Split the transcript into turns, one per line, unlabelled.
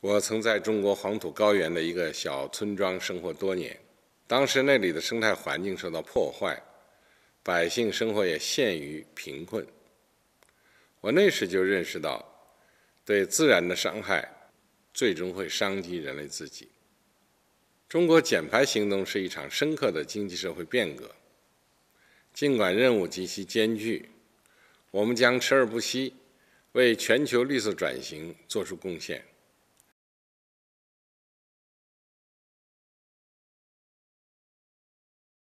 我曾在中国黄土高原的一个小村庄生活多年，当时那里的生态环境受到破坏，百姓生活也陷于贫困。我那时就认识到，对自然的伤害，最终会伤及人类自己。中国减排行动是一场深刻的经济社会变革，尽管任务极其艰巨，我们将持而不息，为全球绿色转型做出贡献。